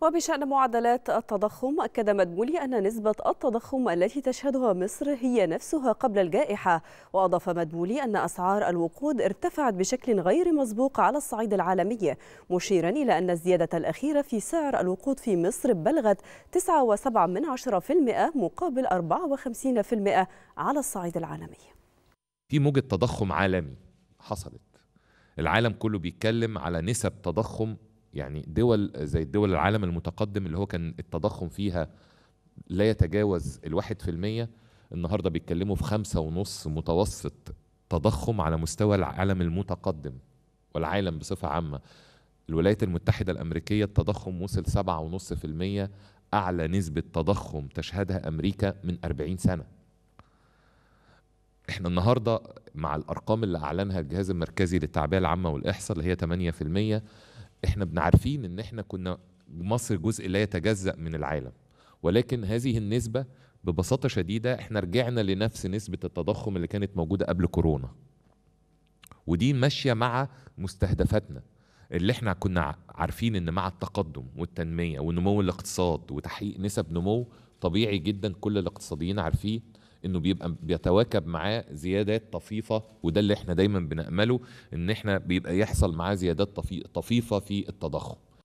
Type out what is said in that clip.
وبشأن معدلات التضخم أكد مدبولي أن نسبة التضخم التي تشهدها مصر هي نفسها قبل الجائحة وأضاف مدبولي أن أسعار الوقود ارتفعت بشكل غير مسبوق على الصعيد العالمي مشيرا إلى أن الزيادة الأخيرة في سعر الوقود في مصر بلغت 9.7% مقابل 54% على الصعيد العالمي في موجة تضخم عالمي حصلت العالم كله بيتكلم على نسب تضخم يعني دول زي الدول العالم المتقدم اللي هو كان التضخم فيها لا يتجاوز الواحد في المية النهاردة بيتكلموا في خمسة ونص متوسط تضخم على مستوى العالم المتقدم والعالم بصفة عامة الولايات المتحدة الأمريكية التضخم وصل سبعة ونص في المية أعلى نسبة تضخم تشهدها أمريكا من أربعين سنة احنا النهاردة مع الأرقام اللي أعلنها الجهاز المركزي للتعبئة العامة والإحصاء اللي هي 8% احنا بنعرفين ان احنا كنا مصر جزء لا يتجزأ من العالم ولكن هذه النسبة ببساطة شديدة احنا رجعنا لنفس نسبة التضخم اللي كانت موجودة قبل كورونا ودي ماشية مع مستهدفاتنا اللي احنا كنا عارفين ان مع التقدم والتنمية ونمو الاقتصاد وتحقيق نسب نمو طبيعي جدا كل الاقتصاديين عارفين انه بيبقى بيتواكب معاه زيادات طفيفه وده اللي احنا دايما بنامله ان احنا بيبقى يحصل معاه زيادات طفيفه في التضخم